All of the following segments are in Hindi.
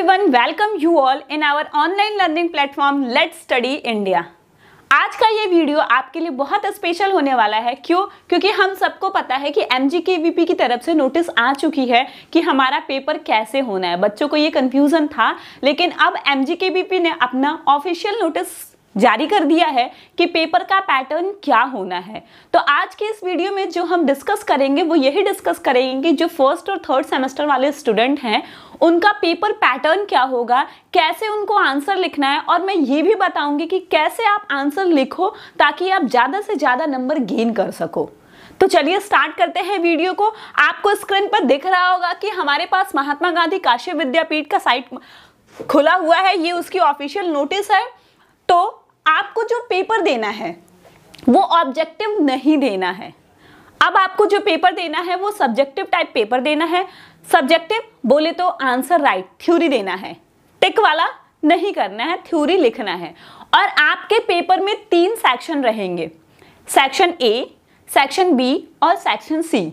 everyone welcome you all in our online learning platform let study India आज का ये वीडियो आपके लिए बहुत स्पेशल होने वाला है क्यों क्योंकि हम सबको पता है कि एम की तरफ से नोटिस आ चुकी है कि हमारा पेपर कैसे होना है बच्चों को ये कन्फ्यूज़न था लेकिन अब एम ने अपना ऑफिशियल नोटिस जारी कर दिया है कि पेपर का पैटर्न क्या होना है तो आज के इस वीडियो में जो हम डिस्कस करेंगे वो यही डिस्कस करेंगे कि जो फर्स्ट और थर्ड सेमेस्टर वाले स्टूडेंट हैं उनका पेपर पैटर्न क्या होगा कैसे उनको आंसर लिखना है और मैं ये भी बताऊंगी कि कैसे आप आंसर लिखो ताकि आप ज़्यादा से ज़्यादा नंबर गेन कर सको तो चलिए स्टार्ट करते हैं वीडियो को आपको स्क्रीन पर दिख रहा होगा कि हमारे पास महात्मा गांधी काशी विद्यापीठ का साइट खुला हुआ है ये उसकी ऑफिशियल नोटिस है तो आपको जो पेपर देना है वो ऑब्जेक्टिव नहीं देना है अब आपको जो पेपर देना है वो सब्जेक्टिव टाइप पेपर देना है सब्जेक्टिव बोले तो आंसर राइट थ्योरी देना है टिक वाला नहीं करना है थ्योरी लिखना है और आपके पेपर में तीन सेक्शन रहेंगे सेक्शन ए सेक्शन बी और सेक्शन सी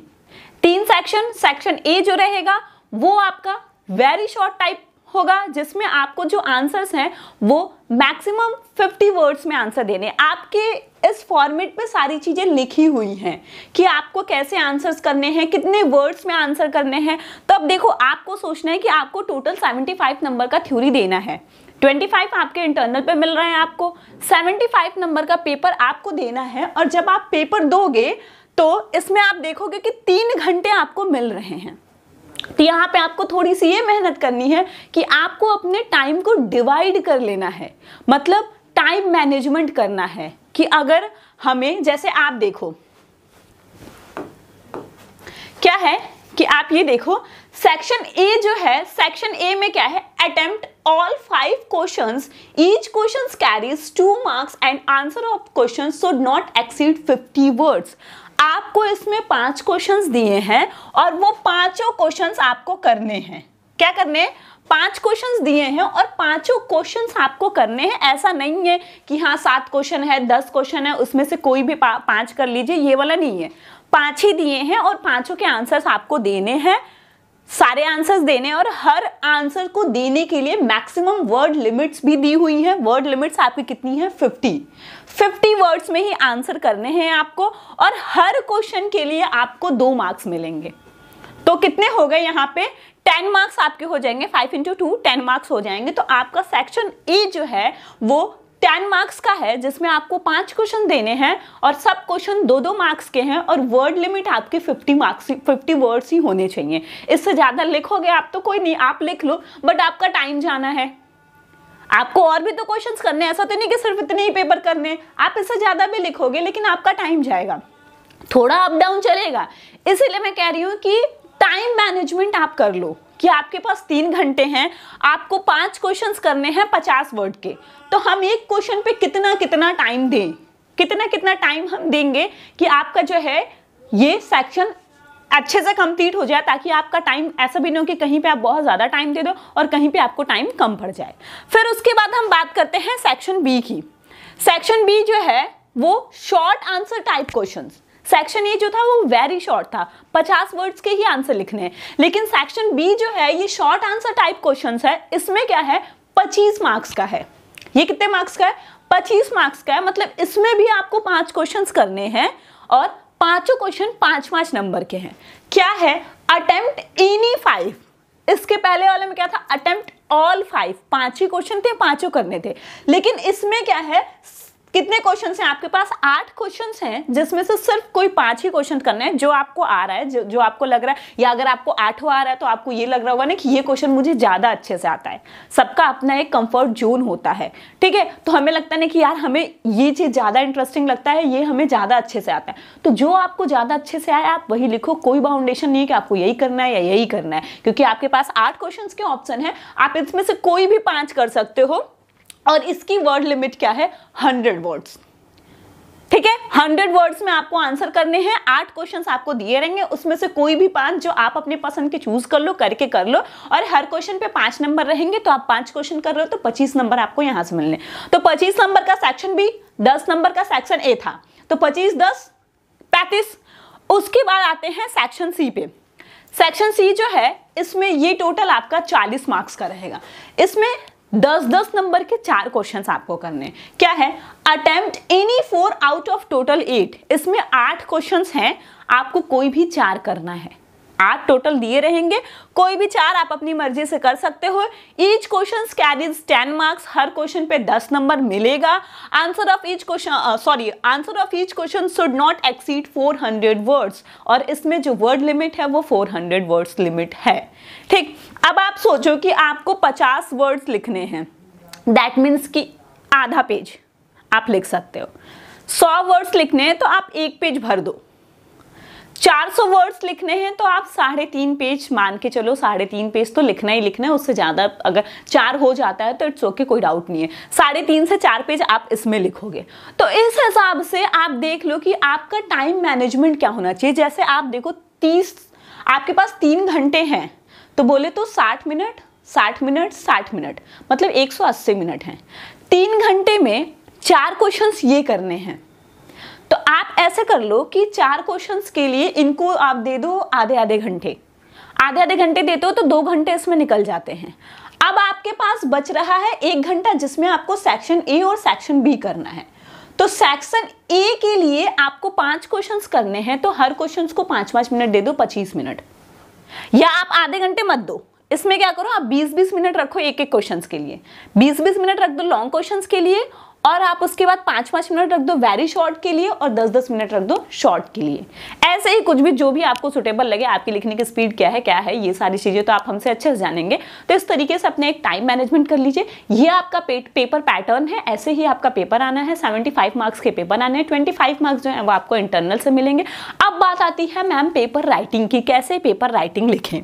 तीन सेक्शन सेक्शन ए जो रहेगा वो आपका वेरी शॉर्ट टाइप होगा जिसमें आपको जो आंसर्स हैं वो मैक्सिमम 50 वर्ड्स में आंसर देने आपके इस फॉर्मेट में सारी चीज़ें लिखी हुई हैं कि आपको कैसे आंसर्स करने हैं कितने वर्ड्स में आंसर करने हैं तो अब देखो आपको सोचना है कि आपको टोटल 75 नंबर का थ्योरी देना है 25 आपके इंटरनल पे मिल रहे हैं आपको 75 नंबर का पेपर आपको देना है और जब आप पेपर दोगे तो इसमें आप देखोगे कि तीन घंटे आपको मिल रहे हैं तो यहाँ पे आपको थोड़ी सी ये मेहनत करनी है कि आपको अपने टाइम को डिवाइड कर लेना है मतलब टाइम मैनेजमेंट करना है कि अगर हमें जैसे आप देखो क्या है कि आप ये देखो सेक्शन ए जो है सेक्शन ए में क्या है attempt all five questions each questions carries two marks and answer of questions so not exceed 50 words आपको इसमें पांच क्वेश्चंस दिए हैं और वो पांचों क्वेश्चंस आपको करने हैं क्या करने पांच क्वेश्चंस दिए हैं और पांचों क्वेश्चंस आपको करने हैं ऐसा नहीं है कि हाँ सात क्वेश्चन है दस क्वेश्चन है उसमें से कोई भी पा, पांच कर लीजिए ये वाला नहीं है पांच ही दिए हैं और पांचों के आंसर्स आपको देने हैं सारे आंसर्स देने और हर आंसर को देने के लिए मैक्सिमम वर्ड लिमिट्स भी दी हुई हैं वर्ड लिमिट्स आपकी कितनी है 50 50 वर्ड्स में ही आंसर करने हैं आपको और हर क्वेश्चन के लिए आपको दो मार्क्स मिलेंगे तो कितने हो गए यहाँ पे टेन मार्क्स आपके हो जाएंगे five into two ten marks हो जाएंगे तो आपका सेक्शन ए जो है वो टेन मार्क्स का है जिसमें आपको पांच क्वेश्चन देने हैं और सब क्वेश्चन दो दो मार्क्स के हैं और वर्ड लिमिट आपके फिफ्टी मार्क्स फिफ्टी वर्ड्स ही होने चाहिए इससे ज़्यादा लिखोगे आप तो कोई नहीं आप लिख लो बट आपका टाइम जाना है आपको और भी तो क्वेश्चंस करने ऐसा तो नहीं कि सिर्फ इतने ही पेपर करने आप इससे ज़्यादा भी लिखोगे लेकिन आपका टाइम जाएगा थोड़ा अप डाउन चलेगा इसीलिए मैं कह रही हूं कि टाइम मैनेजमेंट आप कर लो कि आपके पास तीन घंटे हैं आपको पांच क्वेश्चंस करने हैं पचास वर्ड के तो हम एक क्वेश्चन पे कितना कितना टाइम दें कितना कितना टाइम हम देंगे कि आपका जो है ये सेक्शन अच्छे से कंप्लीट हो जाए ताकि आपका टाइम ऐसा भी नहीं हो कि कहीं पे आप बहुत ज़्यादा टाइम दे दो और कहीं पे आपको टाइम कम पड़ जाए फिर उसके बाद हम बात करते हैं सेक्शन बी की सेक्शन बी जो है वो short answer type questions section A जो था वो वेरी शॉर्ट था पचास वर्ड्स के ही आंसर लिखने हैं लेकिन सेक्शन बी जो है ये शॉर्ट आंसर टाइप क्वेश्चन है इसमें क्या है पच्चीस मार्क्स का है ये कितने मार्क्स का है पच्चीस मार्क्स का है मतलब इसमें भी आपको पांच क्वेश्चन करने हैं और पांचों क्वेश्चन पांच पांच नंबर के हैं क्या है अटेम्प्ट एनी फाइव इसके पहले वाले में क्या था अटेम्प्ट ऑल फाइव पांच ही क्वेश्चन थे पांचों करने थे लेकिन इसमें क्या है कितने क्वेश्चन हैं आपके पास आठ क्वेश्चन हैं जिसमें से सिर्फ कोई पांच ही क्वेश्चन करने हैं जो आपको आ रहा है जो, जो आपको लग रहा है या अगर आपको आठों आ रहा है तो आपको ये लग रहा होगा ना कि ये क्वेश्चन मुझे ज़्यादा अच्छे से आता है सबका अपना एक कंफर्ट जोन होता है ठीक है तो हमें लगता है ना कि यार हमें ये चीज़ ज़्यादा इंटरेस्टिंग लगता है ये हमें ज़्यादा अच्छे से आता है तो जो आपको ज़्यादा अच्छे से आया आप वही लिखो कोई बाउंडेशन नहीं है कि आपको यही करना है या यही करना है क्योंकि आपके पास आठ क्वेश्चन के ऑप्शन है आप इसमें से कोई भी पांच कर सकते हो और इसकी वर्ड लिमिट क्या है हंड्रेड वर्ड्स ठीक है हंड्रेड वर्ड्स में आपको आंसर करने हैं आठ क्वेश्चन आपको दिए रहेंगे उसमें से कोई भी पांच जो आप अपने पसंद के चूज कर लो करके कर लो और हर क्वेश्चन पे पांच नंबर रहेंगे तो आप पांच क्वेश्चन कर रहे हो तो पच्चीस नंबर आपको यहां से मिलने तो पच्चीस नंबर का सेक्शन भी दस नंबर का सेक्शन ए था तो पच्चीस दस पैंतीस उसके बाद आते हैं सेक्शन सी पे सेक्शन सी जो है इसमें ये टोटल आपका चालीस मार्क्स का रहेगा इसमें दस दस नंबर के चार क्वेश्चन आपको करने क्या है attempt any four out of total eight इसमें आठ क्वेश्चन हैं आपको कोई भी चार करना है आठ टोटल दिए रहेंगे कोई भी चार आप अपनी मर्जी से कर सकते हो each question carries ten marks हर क्वेश्चन पे दस नंबर मिलेगा answer of each question sorry answer of each question should not exceed four hundred words और इसमें जो वर्ड लिमिट है वो फोर हंड्रेड वर्ड्स लिमिट है ठीक अब आप सोचो कि आपको पचास वर्ड्स लिखने हैं दैट मीन्स कि आधा पेज आप लिख सकते हो सौ वर्ड्स लिखने हैं तो आप एक पेज भर दो 400 वर्ड्स लिखने हैं तो आप साढ़े तीन पेज मान के चलो साढ़े तीन पेज तो लिखना ही लिखना है उससे ज़्यादा अगर चार हो जाता है तो इट्स ओके कोई डाउट नहीं है साढ़े तीन से चार पेज आप इसमें लिखोगे तो इस हिसाब से आप देख लो कि आपका टाइम मैनेजमेंट क्या होना चाहिए जैसे आप देखो तीस आपके पास तीन घंटे हैं तो बोले तो साठ मिनट साठ मिनट साठ मिनट मतलब एक सौ अस्सी मिनट हैं तीन घंटे में चार क्वेश्चन ये करने हैं आप ऐसे कर लो कि चार क्वेश्चंस के लिए इनको आप दे दो आधे आधे घंटे आधे आधे घंटे देते हो तो दो घंटे इसमें निकल जाते हैं अब आपके पास बच रहा है एक घंटा जिसमें आपको सेक्शन ए और सेक्शन बी करना है तो सेक्शन ए के लिए आपको पांच क्वेश्चंस करने हैं तो हर क्वेश्चंस को पांच पांच मिनट दे दो पच्चीस मिनट या आप आधे घंटे मत दो इसमें क्या करो आप बीस बीस मिनट रखो एक एक क्वेश्चंस के लिए बीस बीस मिनट रख दो लॉन्ग क्वेश्चंस के लिए और आप उसके बाद पांच पांच मिनट रख दो वेरी शॉर्ट के लिए और दस दस मिनट रख दो शॉर्ट के लिए ऐसे ही कुछ भी जो भी आपको सुटेबल लगे आपकी लिखने की स्पीड क्या है क्या है ये सारी चीज़ें तो आप हमसे अच्छे से जानेंगे तो इस तरीके से अपने एक टाइम मैनेजमेंट कर लीजिए ये आपका पेपर पैटर्न है ऐसे ही आपका पेपर आना है सेवेंटी मार्क्स के पेपर आने हैं ट्वेंटी मार्क्स जो है वो आपको इंटरनल से मिलेंगे अब बात आती है मैम पेपर राइटिंग की कैसे पेपर राइटिंग लिखें